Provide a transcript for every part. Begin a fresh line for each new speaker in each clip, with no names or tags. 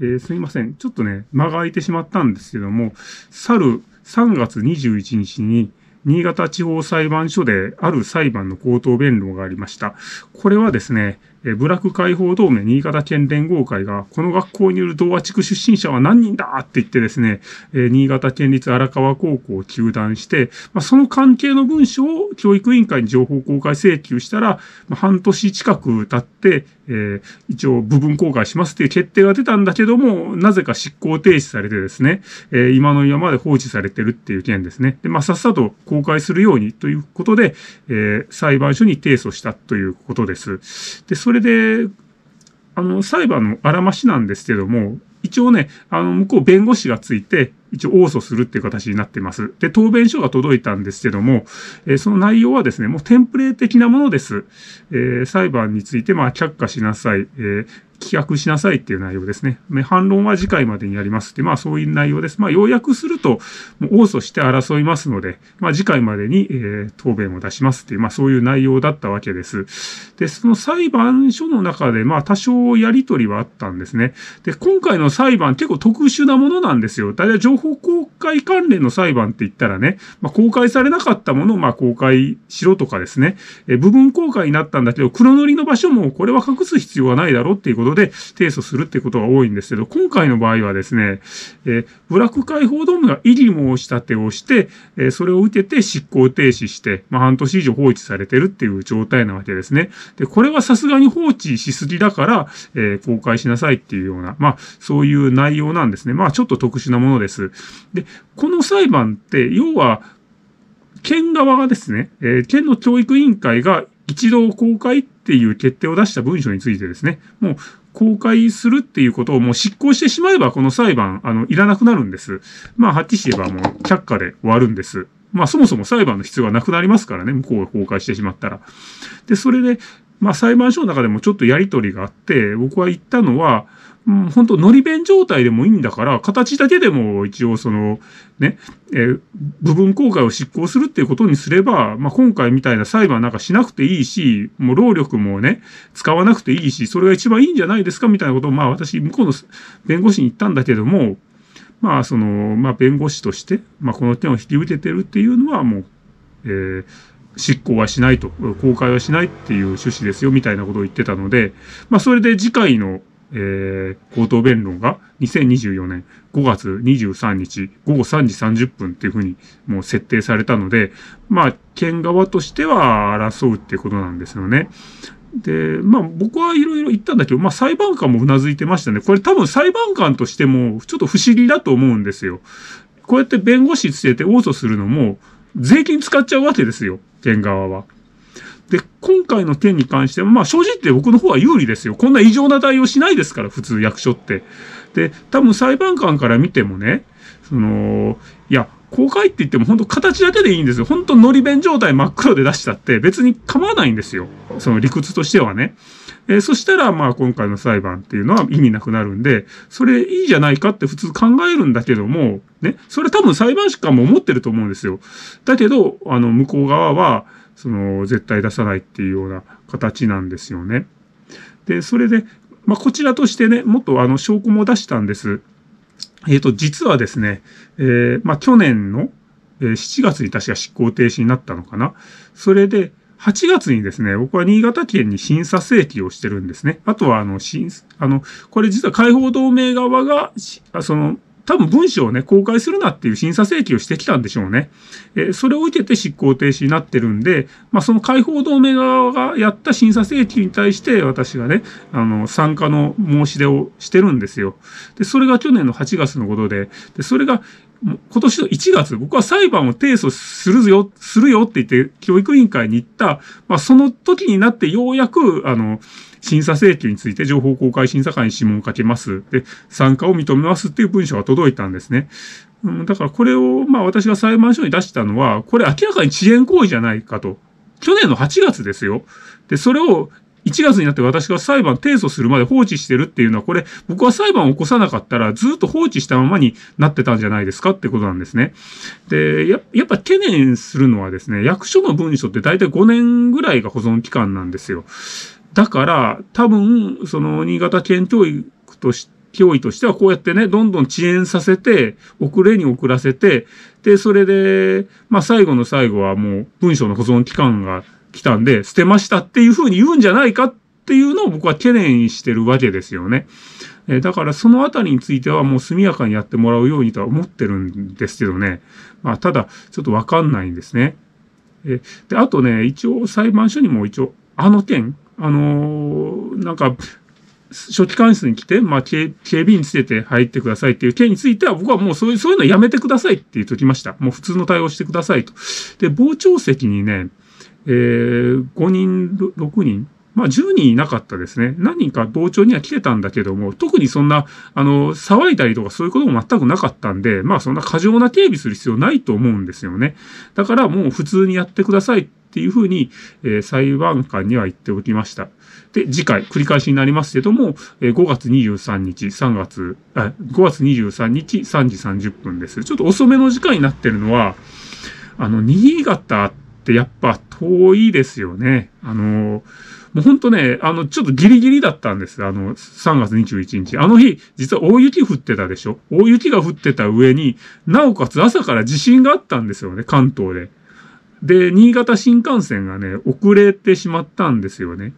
えー、すいません。ちょっとね、間が空いてしまったんですけども、去る3月21日に、新潟地方裁判所である裁判の口頭弁論がありました。これはですね、えー、部落解放同盟新潟県連合会が、この学校による童話地区出身者は何人だって言ってですね、えー、新潟県立荒川高校を休断して、まあ、その関係の文書を教育委員会に情報公開請求したら、まあ、半年近く経って、えー、一応部分公開しますっていう決定が出たんだけども、なぜか執行停止されてですね、え今の今まで放置されてるっていう件ですね。で、まあ、さっさと公開するようにということで、え裁判所に提訴したということです。で、それそれで、あの、裁判のあらましなんですけども、一応ね、あの、向こう弁護士がついて、一応、応訴するっていう形になってます。で、答弁書が届いたんですけども、えー、その内容はですね、もうテンプレ的なものです。えー、裁判について、まあ、却下しなさい。えー、企画しなさいっていう内容ですね。反論は次回までにやりますって、まあそういう内容です。まあ要約すると、もう応訴して争いますので、まあ次回までに、えー、答弁を出しますっていう、まあそういう内容だったわけです。で、その裁判所の中で、まあ多少やりとりはあったんですね。で、今回の裁判結構特殊なものなんですよ。大体情報公開関連の裁判って言ったらね、まあ公開されなかったものをまあ公開しろとかですね、えー、部分公開になったんだけど、黒塗りの場所もこれは隠す必要はないだろうっていうことことで提訴するってことが多いんですけど、今回の場合はですね、えブラック解放ドームが異議申し立てをして、えそれを受けて執行停止して、まあ、半年以上放置されてるっていう状態なわけですね。で、これはさすがに放置しすぎだから、え公開しなさいっていうような、まあ、そういう内容なんですね。まあ、ちょっと特殊なものです。で、この裁判って、要は、県側がですね、え県の教育委員会が一度公開っていう決定を出した文書についてですね、もう公開するっていうことをもう執行してしまえば、この裁判、あの、いらなくなるんです。まあ、はっきり言えばもう却下で終わるんです。まあ、そもそも裁判の必要がなくなりますからね、向こうが公開してしまったら。で、それで、まあ、裁判所の中でもちょっとやりとりがあって、僕は言ったのは、うん、本当乗り弁状態でもいいんだから、形だけでも一応その、ね、えー、部分公開を執行するっていうことにすれば、まあ、今回みたいな裁判なんかしなくていいし、もう労力もね、使わなくていいし、それが一番いいんじゃないですかみたいなことを、まあ、私、向こうの弁護士に言ったんだけども、まあ、その、まあ、弁護士として、まあ、この点を引き受けてるっていうのは、もう、えー、執行はしないと、公開はしないっていう趣旨ですよみたいなことを言ってたので、まあ、それで次回の、えー、口頭弁論が2024年5月23日午後3時30分っていうふうにもう設定されたので、まあ、県側としては争うっていうことなんですよね。で、まあ僕はいろいろ言ったんだけど、まあ裁判官も頷いてましたね。これ多分裁判官としてもちょっと不思議だと思うんですよ。こうやって弁護士つけて応訴するのも税金使っちゃうわけですよ。県側は。で、今回の件に関しては、まあ正直言って僕の方は有利ですよ。こんな異常な対応しないですから、普通役所って。で、多分裁判官から見てもね、その、いや、公開って言っても本当形だけでいいんですよ。本当のり弁状態真っ黒で出したって別に構わないんですよ。その理屈としてはね。えー、そしたらまあ今回の裁判っていうのは意味なくなるんで、それいいじゃないかって普通考えるんだけども、ね。それ多分裁判官も思ってると思うんですよ。だけど、あの、向こう側は、その、絶対出さないっていうような形なんですよね。で、それで、まあ、こちらとしてね、もっとあの、証拠も出したんです。えっ、ー、と、実はですね、えー、まあ、去年の、えー、7月に確か執行停止になったのかな。それで、8月にですね、僕は新潟県に審査請求をしてるんですね。あとは、あの、審、あの、これ実は解放同盟側が、その、多分文書をね、公開するなっていう審査請求をしてきたんでしょうね。えそれを受けて執行停止になってるんで、まあ、その解放同盟側がやった審査請求に対して、私がね、あの、参加の申し出をしてるんですよ。で、それが去年の8月のことで、で、それが、今年の1月、僕は裁判を提訴するよ、するよって言って、教育委員会に行った、まあ、その時になってようやく、あの、審査請求について情報公開審査会に諮問をかけます。で、参加を認めますっていう文書が届いたんですね。うん、だからこれを、まあ私が裁判所に出したのは、これ明らかに遅延行為じゃないかと。去年の8月ですよ。で、それを1月になって私が裁判提訴するまで放置してるっていうのは、これ、僕は裁判を起こさなかったら、ずっと放置したままになってたんじゃないですかってことなんですね。で、ややっぱ懸念するのはですね、役所の文書って大体5年ぐらいが保存期間なんですよ。だから、多分、その、新潟県教育として、脅としてはこうやってね、どんどん遅延させて、遅れに遅らせて、で、それで、まあ最後の最後はもう文書の保存期間が来たんで、捨てましたっていうふうに言うんじゃないかっていうのを僕は懸念してるわけですよね。えだからそのあたりについてはもう速やかにやってもらうようにとは思ってるんですけどね。まあ、ただ、ちょっとわかんないんですね。えで、あとね、一応裁判所にも一応、あの件、あのー、なんか、初期監視に来て、まあ警、備員つけて入ってくださいっていう件については、僕はもうそういう、そういうのやめてくださいって言っときました。もう普通の対応してくださいと。で、傍聴席にね、えー、5人、6人、まあ、10人いなかったですね。何人か傍聴には来てたんだけども、特にそんな、あの、騒いだりとかそういうことも全くなかったんで、まあ、そんな過剰な警備する必要ないと思うんですよね。だからもう普通にやってくださいっていうふうに、えー、裁判官には言っておきました。で、次回、繰り返しになりますけども、えー、5月23日、3月、あ、5月23日、3時30分です。ちょっと遅めの時間になってるのは、あの、新潟って、ってやっぱ遠いですよね。あの、もうほんとね、あの、ちょっとギリギリだったんです。あの、3月21日。あの日、実は大雪降ってたでしょ大雪が降ってた上に、なおかつ朝から地震があったんですよね、関東で。で、新潟新幹線がね、遅れてしまったんですよね。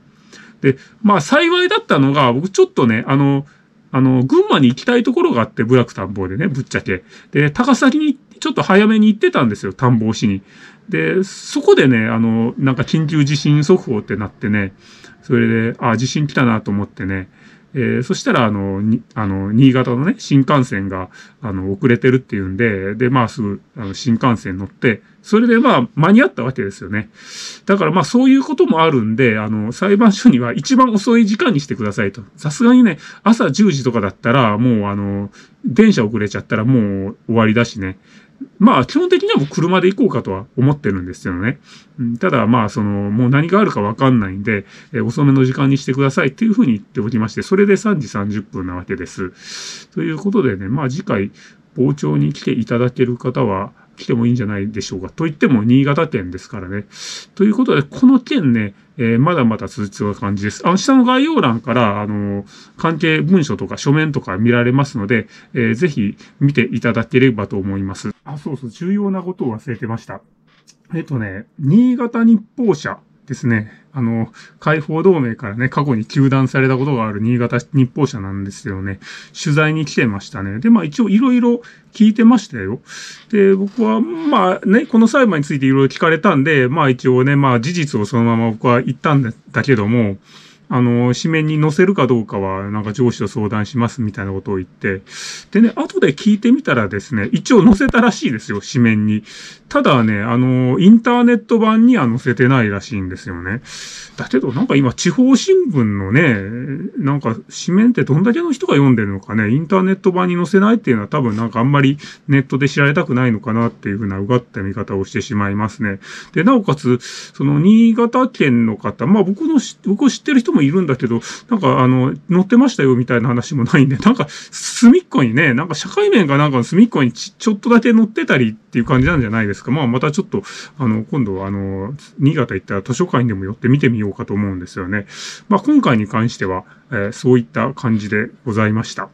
で、まあ幸いだったのが、僕ちょっとね、あの、あの、群馬に行きたいところがあって、ブラック探訪でね、ぶっちゃけ。で、高崎にちょっと早めに行ってたんですよ、探訪しに。で、そこでね、あの、なんか緊急地震速報ってなってね、それで、あ、地震来たなと思ってね、えー、そしたら、あの、あの、新潟のね、新幹線が、あの、遅れてるっていうんで、で、まあ、すぐ、あの、新幹線乗って、それで、まあ、間に合ったわけですよね。だから、まあ、そういうこともあるんで、あの、裁判所には一番遅い時間にしてくださいと。さすがにね、朝10時とかだったら、もう、あの、電車遅れちゃったらもう終わりだしね。まあ、基本的にはもう車で行こうかとは思ってるんですよね。うん、ただ、まあ、その、もう何があるかわかんないんで、えー、遅めの時間にしてくださいっていうふうに言っておきまして、それで3時30分なわけです。ということでね、まあ、次回、傍聴に来ていただける方は、来てもいいんじゃないでしょうか。といっても新潟県ですからね。ということで、この件ね、えー、まだまだ続きそうな感じです。あの、下の概要欄から、あの、関係文書とか書面とか見られますので、えー、ぜひ見ていただければと思います。あ、そうそう、重要なことを忘れてました。えっとね、新潟日報社ですね。あの、解放同盟からね、過去に休断されたことがある新潟日報社なんですよね、取材に来てましたね。で、まあ一応いろいろ聞いてましたよ。で、僕は、まあね、この裁判についていろいろ聞かれたんで、まあ一応ね、まあ事実をそのまま僕は言ったんだけども、あの、紙面に載せるかどうかは、なんか上司と相談しますみたいなことを言って、でね、後で聞いてみたらですね、一応載せたらしいですよ、紙面に。ただね、あの、インターネット版には載せてないらしいんですよね。だけど、なんか今、地方新聞のね、なんか紙面ってどんだけの人が読んでるのかね、インターネット版に載せないっていうのは多分なんかあんまりネットで知られたくないのかなっていうふうなうがった見方をしてしまいますね。で、なおかつ、その新潟県の方、まあ僕の、僕を知ってる人ももいるんだけど、なんかあの、乗ってましたよみたいな話もないんで、なんか隅っこにね、なんか社会面がなんか隅っこにちょっとだけ乗ってたりっていう感じなんじゃないですか。まあまたちょっと、あの、今度あの、新潟行ったら図書館にでも寄って見てみようかと思うんですよね。まあ今回に関しては、えー、そういった感じでございました。